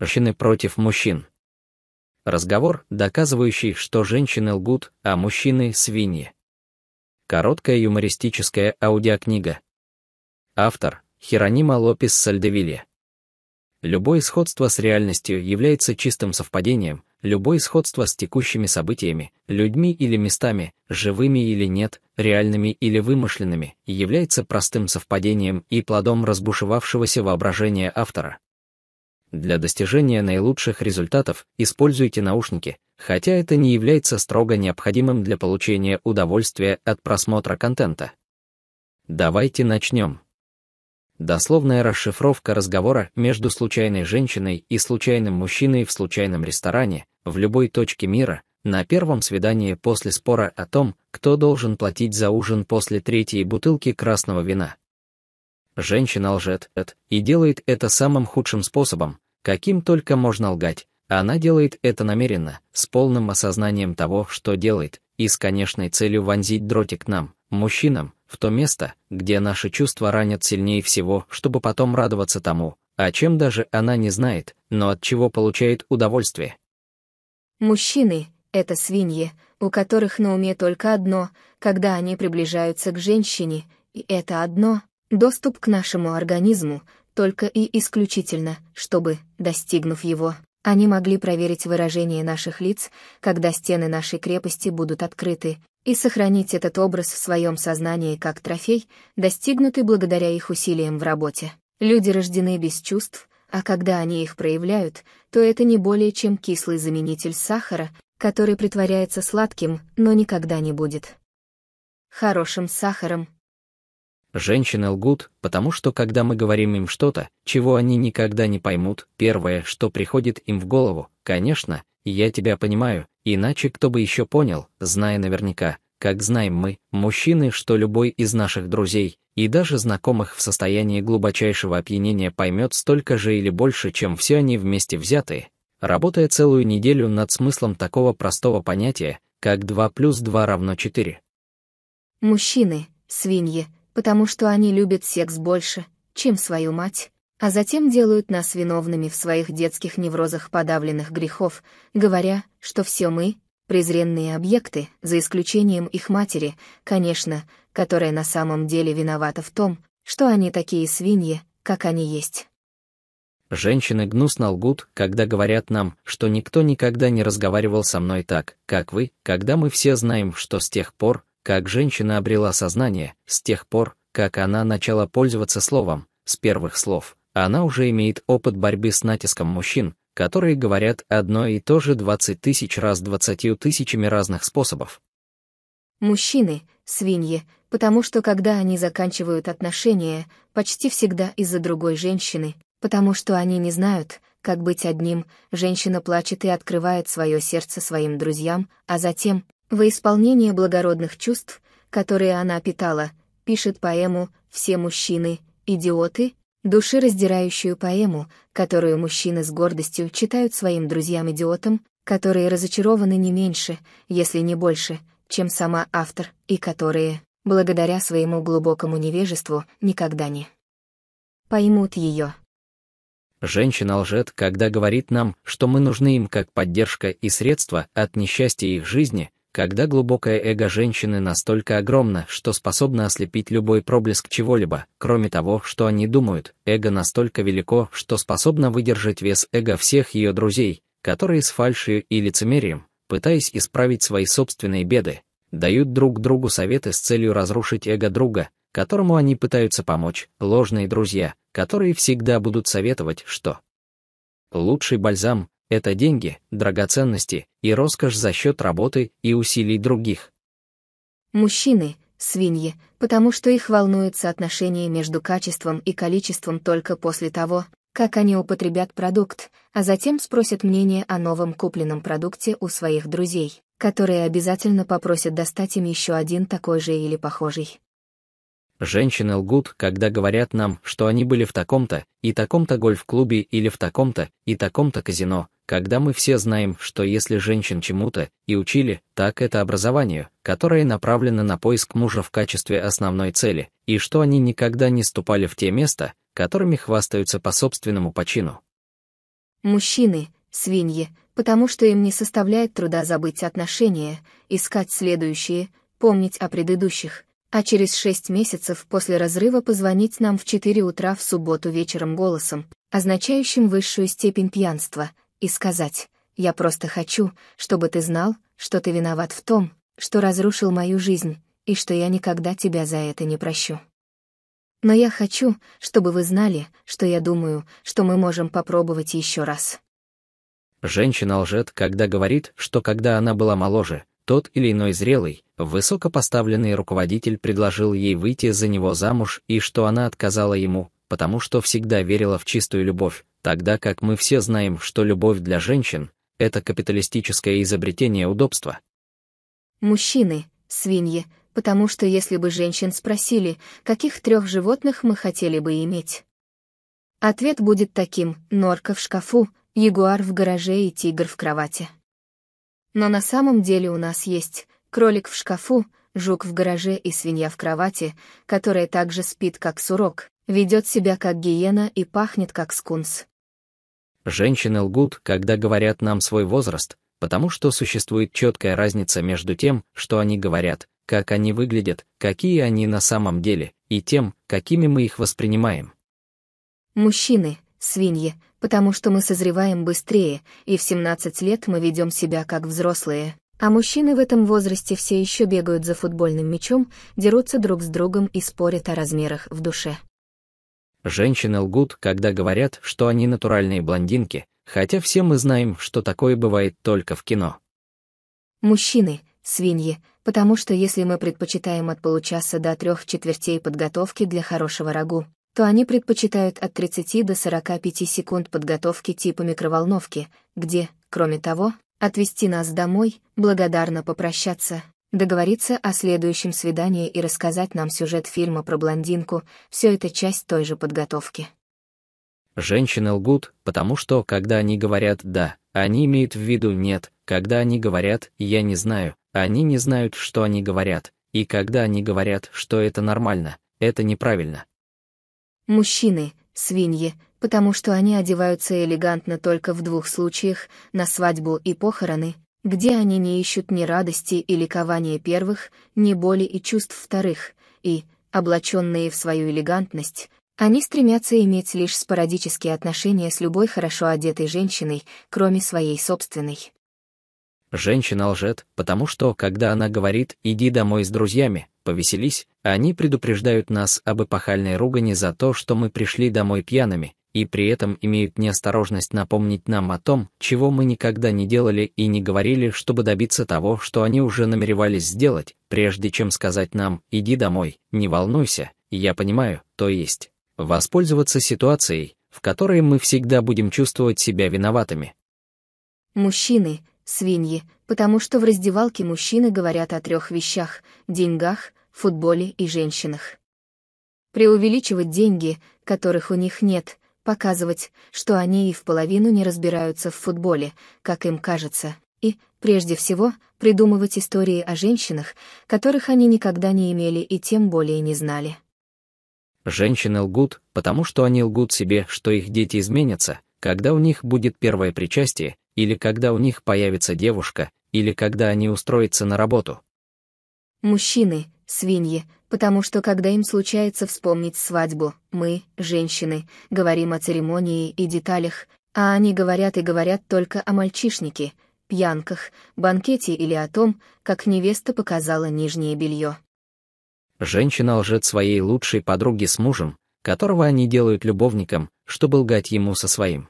Женщины против мужчин. Разговор, доказывающий, что женщины лгут, а мужчины — свиньи. Короткая юмористическая аудиокнига. Автор — Херонима Лопес Сальдевилья. Любое сходство с реальностью является чистым совпадением, любое сходство с текущими событиями, людьми или местами, живыми или нет, реальными или вымышленными, является простым совпадением и плодом разбушевавшегося воображения автора. Для достижения наилучших результатов используйте наушники, хотя это не является строго необходимым для получения удовольствия от просмотра контента. Давайте начнем. Дословная расшифровка разговора между случайной женщиной и случайным мужчиной в случайном ресторане в любой точке мира на первом свидании после спора о том, кто должен платить за ужин после третьей бутылки красного вина. Женщина лжет и делает это самым худшим способом, Каким только можно лгать, она делает это намеренно, с полным осознанием того, что делает, и с конечной целью вонзить дротик нам, мужчинам, в то место, где наши чувства ранят сильнее всего, чтобы потом радоваться тому, о чем даже она не знает, но от чего получает удовольствие. Мужчины — это свиньи, у которых на уме только одно, когда они приближаются к женщине, и это одно — доступ к нашему организму, только и исключительно, чтобы, достигнув его, они могли проверить выражение наших лиц, когда стены нашей крепости будут открыты, и сохранить этот образ в своем сознании как трофей, достигнутый благодаря их усилиям в работе. Люди рождены без чувств, а когда они их проявляют, то это не более чем кислый заменитель сахара, который притворяется сладким, но никогда не будет. Хорошим сахаром Женщины лгут, потому что когда мы говорим им что-то, чего они никогда не поймут, первое, что приходит им в голову, конечно, я тебя понимаю, иначе кто бы еще понял, зная наверняка, как знаем мы, мужчины, что любой из наших друзей и даже знакомых в состоянии глубочайшего опьянения поймет столько же или больше, чем все они вместе взятые. Работая целую неделю над смыслом такого простого понятия, как 2 плюс 2 равно 4. Мужчины, свиньи, потому что они любят секс больше, чем свою мать, а затем делают нас виновными в своих детских неврозах подавленных грехов, говоря, что все мы — презренные объекты, за исключением их матери, конечно, которая на самом деле виновата в том, что они такие свиньи, как они есть. Женщины гнусно лгут, когда говорят нам, что никто никогда не разговаривал со мной так, как вы, когда мы все знаем, что с тех пор, как женщина обрела сознание, с тех пор, как она начала пользоваться словом, с первых слов, она уже имеет опыт борьбы с натиском мужчин, которые говорят одно и то же 20 тысяч раз 20 тысячами разных способов. Мужчины — свиньи, потому что когда они заканчивают отношения, почти всегда из-за другой женщины, потому что они не знают, как быть одним, женщина плачет и открывает свое сердце своим друзьям, а затем, во исполнение благородных чувств, которые она питала, пишет поэму «Все мужчины – идиоты», душераздирающую поэму, которую мужчины с гордостью читают своим друзьям-идиотам, которые разочарованы не меньше, если не больше, чем сама автор, и которые, благодаря своему глубокому невежеству, никогда не поймут ее. Женщина лжет, когда говорит нам, что мы нужны им как поддержка и средства от несчастья их жизни, когда глубокое эго женщины настолько огромно, что способно ослепить любой проблеск чего-либо, кроме того, что они думают, эго настолько велико, что способно выдержать вес эго всех ее друзей, которые с фальшью и лицемерием, пытаясь исправить свои собственные беды, дают друг другу советы с целью разрушить эго друга, которому они пытаются помочь, ложные друзья, которые всегда будут советовать, что лучший бальзам это деньги, драгоценности и роскошь за счет работы и усилий других. Мужчины – свиньи, потому что их волнует соотношение между качеством и количеством только после того, как они употребят продукт, а затем спросят мнение о новом купленном продукте у своих друзей, которые обязательно попросят достать им еще один такой же или похожий. Женщины лгут, когда говорят нам, что они были в таком-то и таком-то гольф-клубе или в таком-то и таком-то казино, когда мы все знаем, что если женщин чему-то и учили, так это образованию, которое направлено на поиск мужа в качестве основной цели, и что они никогда не ступали в те места, которыми хвастаются по собственному почину. Мужчины — свиньи, потому что им не составляет труда забыть отношения, искать следующие, помнить о предыдущих — а через шесть месяцев после разрыва позвонить нам в 4 утра в субботу вечером голосом, означающим высшую степень пьянства, и сказать «Я просто хочу, чтобы ты знал, что ты виноват в том, что разрушил мою жизнь, и что я никогда тебя за это не прощу. Но я хочу, чтобы вы знали, что я думаю, что мы можем попробовать еще раз». Женщина лжет, когда говорит, что когда она была моложе, тот или иной зрелый, высокопоставленный руководитель предложил ей выйти за него замуж и что она отказала ему, потому что всегда верила в чистую любовь, тогда как мы все знаем, что любовь для женщин — это капиталистическое изобретение удобства. Мужчины, свиньи, потому что если бы женщин спросили, каких трех животных мы хотели бы иметь, ответ будет таким — норка в шкафу, ягуар в гараже и тигр в кровати. Но на самом деле у нас есть кролик в шкафу, жук в гараже и свинья в кровати, которая также спит как сурок, ведет себя как гиена и пахнет как скунс. Женщины лгут, когда говорят нам свой возраст, потому что существует четкая разница между тем, что они говорят, как они выглядят, какие они на самом деле, и тем, какими мы их воспринимаем. Мужчины, свиньи, потому что мы созреваем быстрее, и в 17 лет мы ведем себя как взрослые, а мужчины в этом возрасте все еще бегают за футбольным мячом, дерутся друг с другом и спорят о размерах в душе. Женщины лгут, когда говорят, что они натуральные блондинки, хотя все мы знаем, что такое бывает только в кино. Мужчины — свиньи, потому что если мы предпочитаем от получаса до трех четвертей подготовки для хорошего рагу, то они предпочитают от 30 до 45 секунд подготовки типа микроволновки, где, кроме того, отвезти нас домой, благодарно попрощаться, договориться о следующем свидании и рассказать нам сюжет фильма про блондинку, все это часть той же подготовки. Женщины лгут, потому что, когда они говорят «да», они имеют в виду «нет», когда они говорят «я не знаю», они не знают, что они говорят, и когда они говорят, что это нормально, это неправильно. Мужчины — свиньи, потому что они одеваются элегантно только в двух случаях, на свадьбу и похороны, где они не ищут ни радости и ликования первых, ни боли и чувств вторых, и, облаченные в свою элегантность, они стремятся иметь лишь спорадические отношения с любой хорошо одетой женщиной, кроме своей собственной. Женщина лжет, потому что, когда она говорит «иди домой с друзьями», повеселись, они предупреждают нас об эпохальной ругани за то, что мы пришли домой пьяными, и при этом имеют неосторожность напомнить нам о том, чего мы никогда не делали и не говорили, чтобы добиться того, что они уже намеревались сделать, прежде чем сказать нам «иди домой, не волнуйся, я понимаю», то есть воспользоваться ситуацией, в которой мы всегда будем чувствовать себя виноватыми. Мужчины, свиньи, потому что в раздевалке мужчины говорят о трех вещах – деньгах, футболе и женщинах. Преувеличивать деньги, которых у них нет, показывать, что они и в половину не разбираются в футболе, как им кажется, и, прежде всего, придумывать истории о женщинах, которых они никогда не имели и тем более не знали. Женщины лгут, потому что они лгут себе, что их дети изменятся, когда у них будет первое причастие, или когда у них появится девушка, или когда они устроятся на работу. Мужчины — свиньи, потому что когда им случается вспомнить свадьбу, мы, женщины, говорим о церемонии и деталях, а они говорят и говорят только о мальчишнике, пьянках, банкете или о том, как невеста показала нижнее белье. Женщина лжет своей лучшей подруге с мужем, которого они делают любовником, чтобы лгать ему со своим.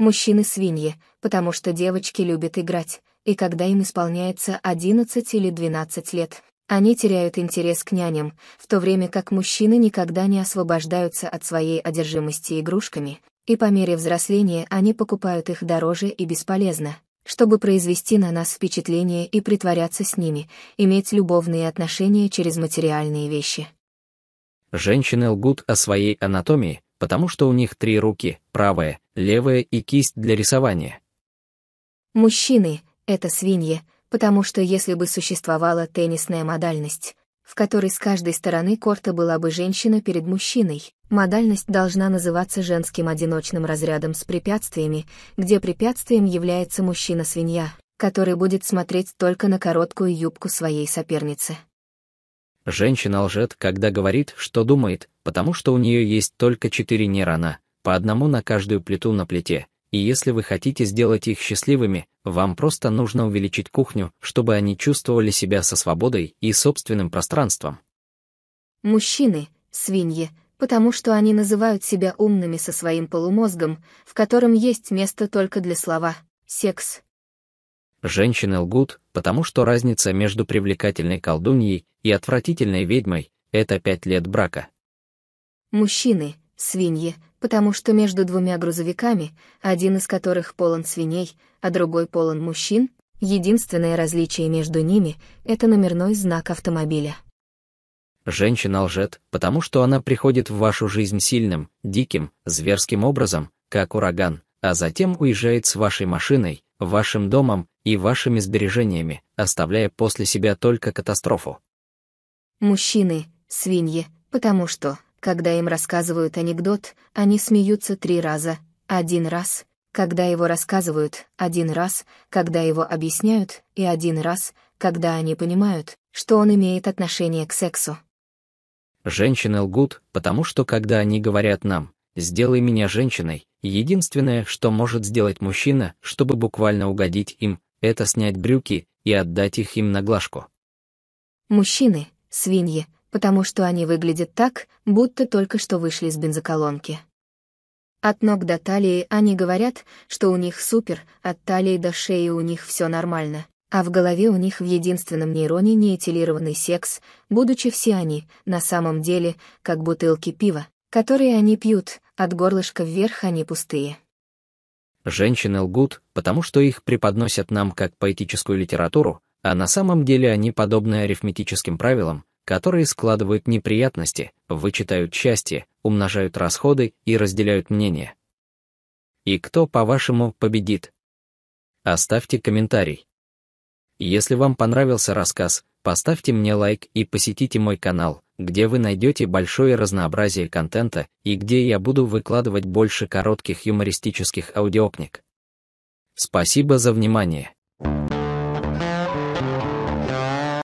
Мужчины-свиньи, потому что девочки любят играть, и когда им исполняется 11 или 12 лет, они теряют интерес к няням, в то время как мужчины никогда не освобождаются от своей одержимости игрушками, и по мере взросления они покупают их дороже и бесполезно, чтобы произвести на нас впечатление и притворяться с ними, иметь любовные отношения через материальные вещи. Женщины лгут о своей анатомии, потому что у них три руки, правая, левая и кисть для рисования. Мужчины — это свиньи, потому что если бы существовала теннисная модальность, в которой с каждой стороны корта была бы женщина перед мужчиной, модальность должна называться женским одиночным разрядом с препятствиями, где препятствием является мужчина-свинья, который будет смотреть только на короткую юбку своей соперницы. Женщина лжет, когда говорит, что думает, потому что у нее есть только четыре нейрона, по одному на каждую плиту на плите, и если вы хотите сделать их счастливыми, вам просто нужно увеличить кухню, чтобы они чувствовали себя со свободой и собственным пространством. Мужчины — свиньи, потому что они называют себя умными со своим полумозгом, в котором есть место только для слова «секс». Женщины лгут, потому что разница между привлекательной колдуньей и отвратительной ведьмой — это пять лет брака. Мужчины — свиньи, потому что между двумя грузовиками, один из которых полон свиней, а другой полон мужчин, единственное различие между ними — это номерной знак автомобиля. Женщина лжет, потому что она приходит в вашу жизнь сильным, диким, зверским образом, как ураган, а затем уезжает с вашей машиной, вашим домом и вашими сбережениями, оставляя после себя только катастрофу. Мужчины — свиньи, потому что, когда им рассказывают анекдот, они смеются три раза, один раз, когда его рассказывают, один раз, когда его объясняют, и один раз, когда они понимают, что он имеет отношение к сексу. Женщины лгут, потому что когда они говорят нам «сделай меня женщиной», единственное, что может сделать мужчина, чтобы буквально угодить им, это снять брюки и отдать их им на глажку. Мужчины — свиньи, потому что они выглядят так, будто только что вышли из бензоколонки. От ног до талии они говорят, что у них супер, от талии до шеи у них все нормально, а в голове у них в единственном нейроне неэтилированный секс, будучи все они, на самом деле, как бутылки пива, которые они пьют, от горлышка вверх они пустые. Женщины лгут, потому что их преподносят нам как поэтическую литературу, а на самом деле они подобны арифметическим правилам, которые складывают неприятности, вычитают счастье, умножают расходы и разделяют мнения. И кто, по-вашему, победит? Оставьте комментарий. Если вам понравился рассказ, Поставьте мне лайк и посетите мой канал, где вы найдете большое разнообразие контента и где я буду выкладывать больше коротких юмористических аудиокниг. Спасибо за внимание.